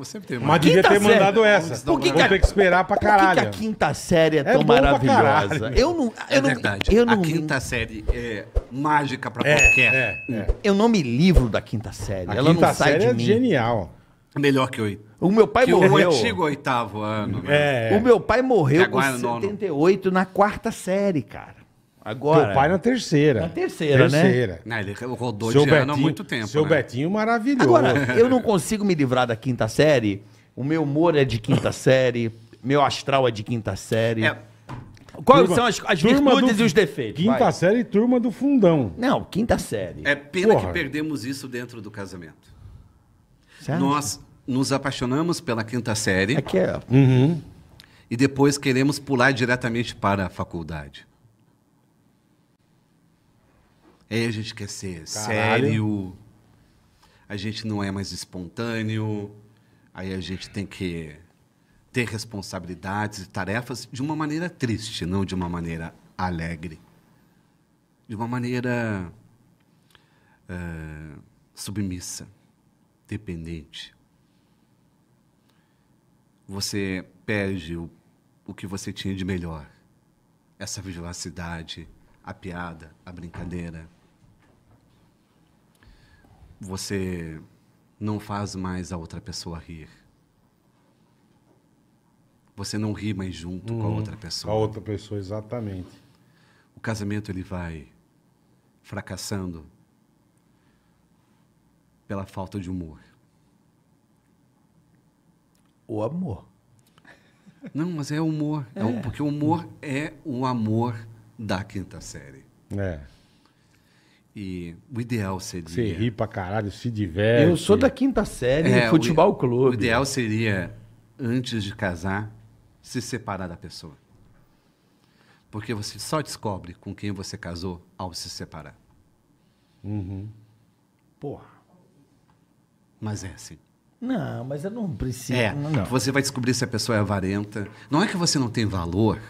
Como sempre teve. Mas devia ter série. mandado essa. Por que Vou que a, ter que esperar pra caralho. Por que, que a quinta série é, é tão maravilhosa? Eu não, eu é não, verdade. Eu não, a quinta série é mágica pra é, qualquer. É, é, eu não me livro da quinta série. A Ela quinta não sai série de é mim. é genial. Melhor que oito. O meu pai que morreu. O antigo oitavo ano. Né? É, o meu pai morreu com 78 não. na quarta série, cara. Agora. Meu pai na terceira. Na terceira, terceira. né? Terceira. ele rodou seu de Betinho, há muito tempo. Seu né? Betinho maravilhoso. Agora, eu não consigo me livrar da quinta série. O meu humor é de quinta série. Meu astral é de quinta série. É. Quais turma, são as, as virtudes do, e os defeitos? Quinta vai. série, turma do fundão. Não, quinta série. É pena Porra. que perdemos isso dentro do casamento. Certo? Nós nos apaixonamos pela quinta série. Aqui é. Uhum. E depois queremos pular diretamente para a faculdade. É, a gente quer ser Caralho. sério, a gente não é mais espontâneo, aí a gente tem que ter responsabilidades e tarefas de uma maneira triste, não de uma maneira alegre. De uma maneira uh, submissa, dependente. Você perde o, o que você tinha de melhor. Essa vivacidade, a piada, a brincadeira você não faz mais a outra pessoa rir. Você não ri mais junto uhum, com a outra uhum. pessoa. Com a outra pessoa, exatamente. O casamento ele vai fracassando pela falta de humor. O amor. Não, mas é humor. É. é porque o humor é o amor da quinta série. É. E o ideal seria. Você ri pra caralho, se diverte. Eu sou da quinta série, é, futebol o, clube. O ideal seria, antes de casar, se separar da pessoa. Porque você só descobre com quem você casou ao se separar. Uhum. Porra. Mas é assim. Não, mas eu não preciso. É, não. você vai descobrir se a pessoa é avarenta. Não é que você não tem valor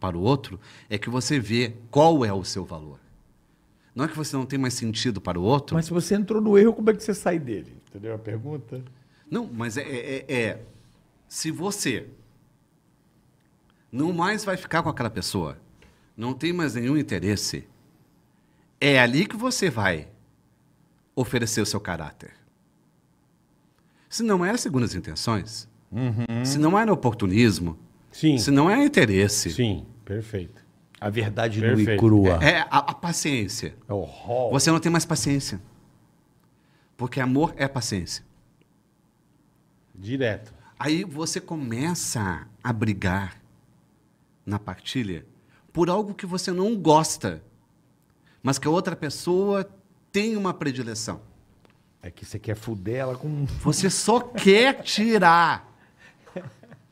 para o outro, é que você vê qual é o seu valor. Não é que você não tem mais sentido para o outro. Mas se você entrou no erro, como é que você sai dele? Entendeu a pergunta? Não, mas é, é, é, é se você não mais vai ficar com aquela pessoa, não tem mais nenhum interesse, é ali que você vai oferecer o seu caráter. Se não é segundo as intenções, uhum. se não é no oportunismo, Sim. se não é interesse. Sim, perfeito. A verdade nua e crua. É, é a, a, paciência. É o horror. Você não tem mais paciência. Porque amor é paciência. Direto. Aí você começa a brigar na partilha por algo que você não gosta, mas que a outra pessoa tem uma predileção. É que você quer fuder ela com. Você só quer tirar.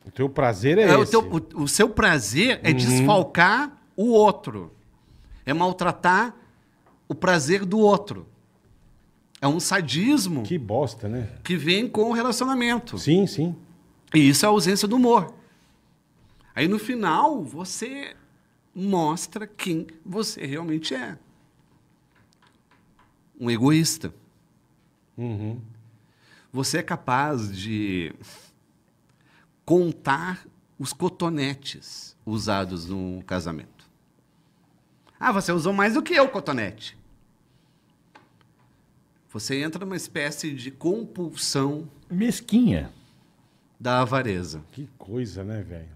O teu prazer é, é esse. O, teu, o, o, seu prazer é uhum. desfalcar o outro. É maltratar o prazer do outro. É um sadismo. Que bosta, né? Que vem com o relacionamento. Sim, sim. E isso é a ausência do humor. Aí no final, você mostra quem você realmente é. Um egoísta. Uhum. Você é capaz de contar os cotonetes usados no casamento. Ah, você usou mais do que eu, cotonete. Você entra numa espécie de compulsão. Mesquinha. Da avareza. Que coisa, né, velho?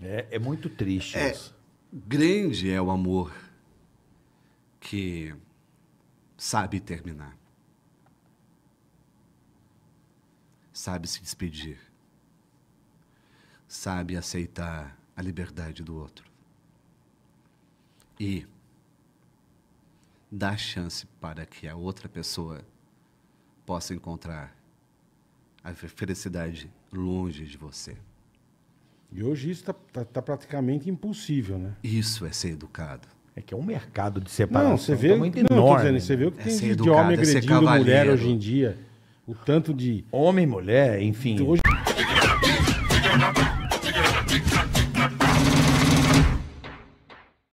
É, é, muito triste é, isso. Grande é o amor que sabe terminar. Sabe se despedir. Sabe aceitar a liberdade do outro e dá chance para que a outra pessoa possa encontrar a felicidade longe de você. E hoje isso está tá, tá praticamente impossível, né? Isso é ser educado. É que é um mercado de separação é não, você vê, é muito não, enorme. Dizendo, você vê o que é tem de educado, é homem agredindo é mulher hoje em dia. O tanto de... Homem, mulher, enfim... Hoje...